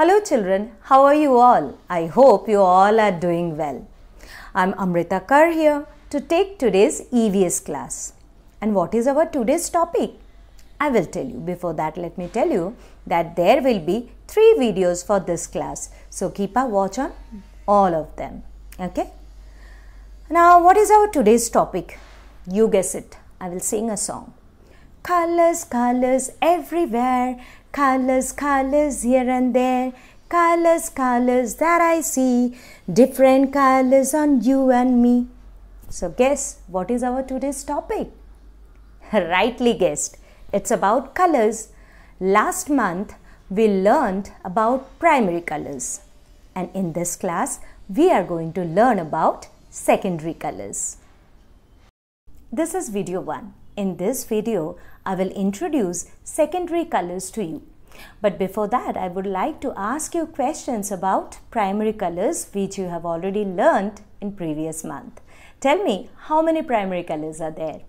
Hello children, how are you all? I hope you all are doing well. I'm Amrita Kar here to take today's EVS class. And what is our today's topic? I will tell you. Before that, let me tell you that there will be three videos for this class. So keep a watch on all of them. Okay? Now, what is our today's topic? You guess it. I will sing a song. Colors, colors everywhere, Colors, colors here and there. Colors, colors that I see. Different colors on you and me. So, guess what is our today's topic? Rightly guessed. It's about colors. Last month, we learned about primary colors. And in this class, we are going to learn about secondary colors. This is video 1. In this video, I will introduce secondary colors to you. But before that, I would like to ask you questions about primary colors which you have already learned in previous month. Tell me how many primary colors are there?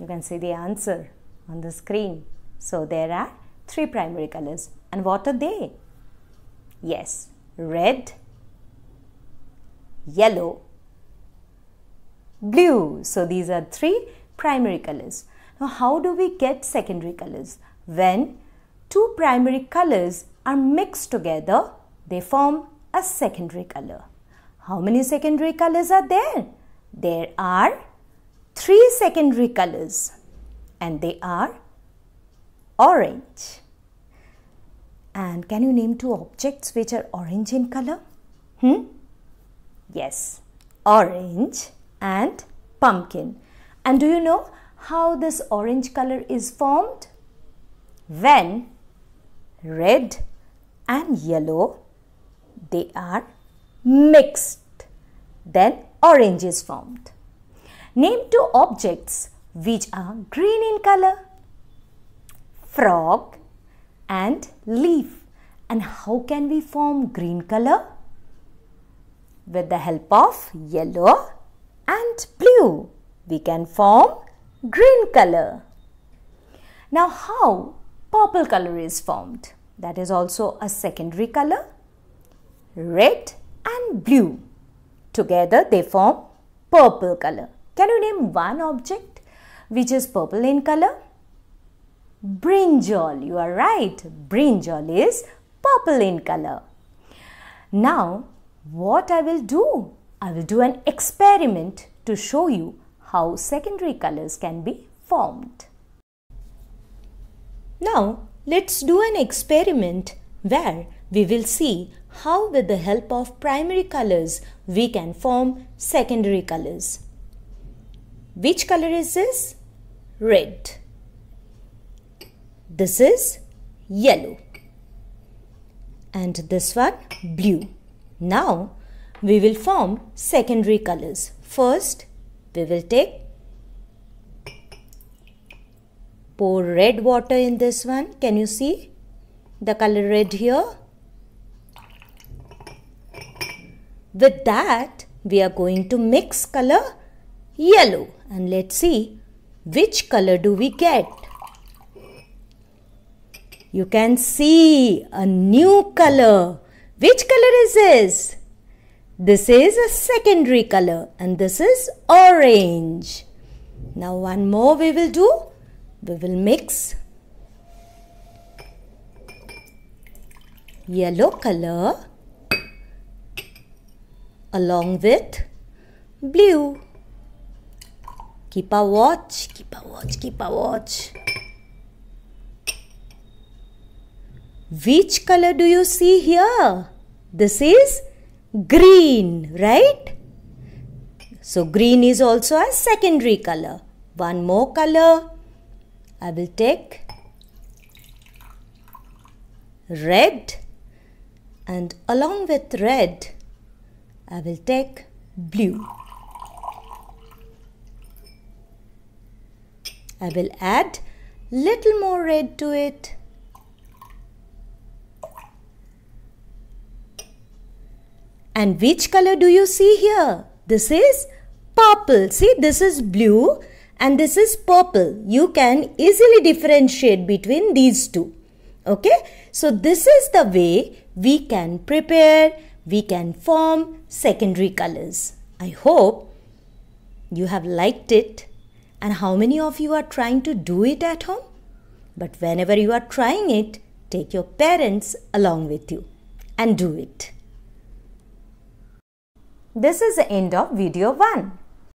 You can see the answer on the screen. So there are three primary colors. And what are they? Yes, red, yellow, blue. So these are three primary colors. Now, how do we get secondary colors? When two primary colors are mixed together, they form a secondary color. How many secondary colors are there? There are three secondary colors and they are orange. And can you name two objects which are orange in color? Hmm? Yes, orange and pumpkin. And do you know how this orange color is formed? When red and yellow they are mixed then orange is formed. Name two objects which are green in color. Frog and leaf. And how can we form green color? With the help of yellow and blue we can form green color. Now how purple color is formed? That is also a secondary color. Red and blue. Together they form purple color. Can you name one object which is purple in color? Brinjal. You are right. Brinjal is purple in color. Now what I will do? I will do an experiment to show you how secondary colors can be formed. Now let's do an experiment where we will see how with the help of primary colors we can form secondary colors. Which color is this? Red. This is yellow. And this one blue. Now we will form secondary colors. First we will take pour red water in this one. Can you see the color red here? With that, we are going to mix color yellow and let's see which color do we get. You can see a new color. Which color is this? This is a secondary color and this is orange. Now one more we will do. We will mix yellow color along with blue. Keep a watch, keep a watch, keep a watch. Which color do you see here? This is green, right? So green is also a secondary color. One more color. I will take red and along with red I will take blue. I will add little more red to it. And which color do you see here? This is purple. See, this is blue and this is purple. You can easily differentiate between these two. Okay, so this is the way we can prepare, we can form secondary colors. I hope you have liked it and how many of you are trying to do it at home? But whenever you are trying it, take your parents along with you and do it. This is the end of video 1.